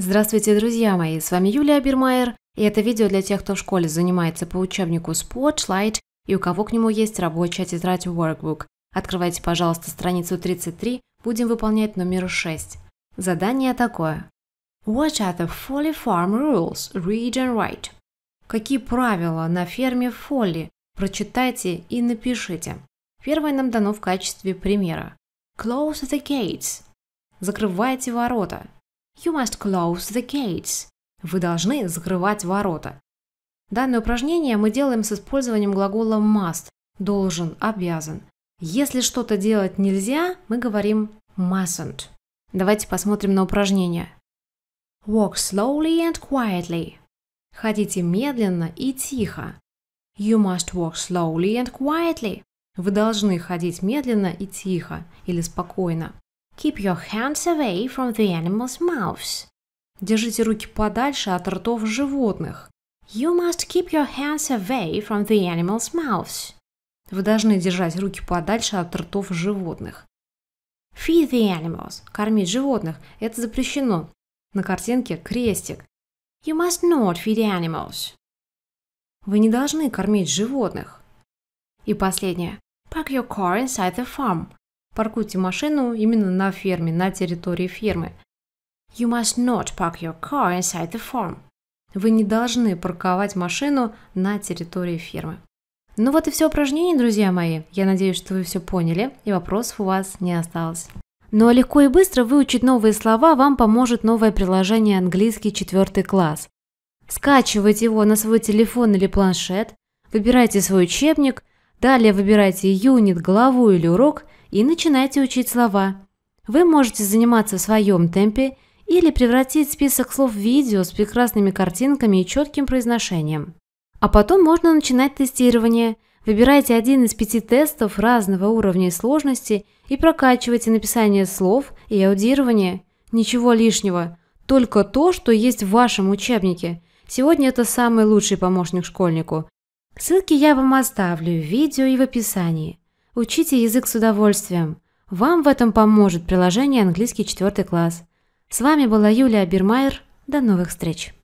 Здравствуйте, друзья мои! С вами Юлия Бирмайер, и это видео для тех, кто в школе занимается по учебнику Spotlight и у кого к нему есть рабочая тетрадь Workbook. Открывайте, пожалуйста, страницу 33, будем выполнять номер 6. Задание такое. What are the Folly Farm Rules? Read and write. Какие правила на ферме Folly? Прочитайте и напишите. Первое нам дано в качестве примера. Close the gates. Закрывайте ворота. You must close the gates. Вы должны закрывать ворота. Данное упражнение мы делаем с использованием глагола must – должен, обязан. Если что-то делать нельзя, мы говорим mustn't. Давайте посмотрим на упражнение. Walk slowly and quietly. Ходите медленно и тихо. You must walk slowly and quietly. Вы должны ходить медленно и тихо или спокойно. Keep your hands away from the animals' mouths. Держите руки подальше от ртов животных. You must keep your hands away from the animals' mouths. Вы должны держать руки подальше от ртов животных. Feed the animals. Кормить животных. Это запрещено. На картинке крестик. You must not feed the animals. Вы не должны кормить животных. И последнее. Park your car inside the farm. Паркуйте машину именно на ферме, на территории фермы. You must not park your car inside the farm. Вы не должны парковать машину на территории фермы. Ну вот и все упражнения, друзья мои. Я надеюсь, что вы все поняли и вопросов у вас не осталось. Ну а легко и быстро выучить новые слова вам поможет новое приложение «Английский четвертый класс». Скачивайте его на свой телефон или планшет, выбирайте свой учебник Далее выбирайте юнит, главу или урок и начинайте учить слова. Вы можете заниматься в своем темпе или превратить список слов в видео с прекрасными картинками и четким произношением. А потом можно начинать тестирование. Выбирайте один из пяти тестов разного уровня и сложности и прокачивайте написание слов и аудирование. Ничего лишнего, только то, что есть в вашем учебнике. Сегодня это самый лучший помощник школьнику. Ссылки я вам оставлю в видео и в описании. Учите язык с удовольствием. Вам в этом поможет приложение «Английский четвертый класс». С вами была Юлия Бирмайер. До новых встреч!